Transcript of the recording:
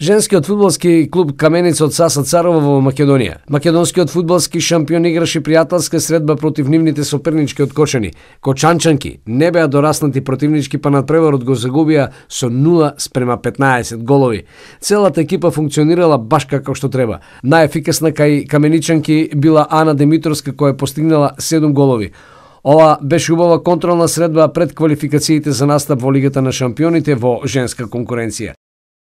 Женскиот фудбалски клуб Каменица од Саса Царова во Македонија. Македонскиот фудбалски шампион играше пријателска средба против нивните сопернички од Кочани. Кочанчанки не беа дораснати противнички, па надпреварот го загубија со 0 спрема 15 голови. Целата екипа функционирала баш како што треба. Најефикасна кај каменичанки била Ана Демитровска која постигнала 7 голови. Ова беше убава контролна средба пред квалификациите за настап во Лигата на шампионите во женска конкуренција.